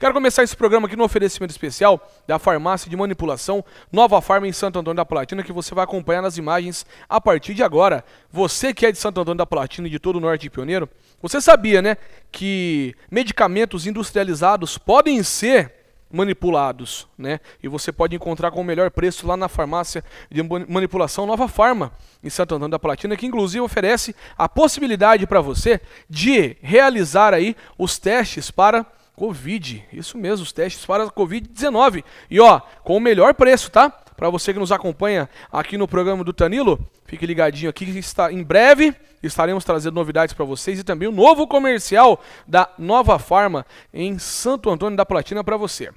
Quero começar esse programa aqui no oferecimento especial da farmácia de manipulação Nova Farma em Santo Antônio da Platina, que você vai acompanhar nas imagens a partir de agora. Você que é de Santo Antônio da Platina e de todo o norte de pioneiro, você sabia, né, que medicamentos industrializados podem ser manipulados, né? E você pode encontrar com o melhor preço lá na farmácia de manipulação Nova Farma em Santo Antônio da Platina, que inclusive oferece a possibilidade para você de realizar aí os testes para Covid, isso mesmo, os testes para a Covid-19. E ó, com o melhor preço, tá? Para você que nos acompanha aqui no programa do Tanilo, fique ligadinho aqui que está em breve estaremos trazendo novidades para vocês e também o um novo comercial da Nova Farma em Santo Antônio da Platina para você.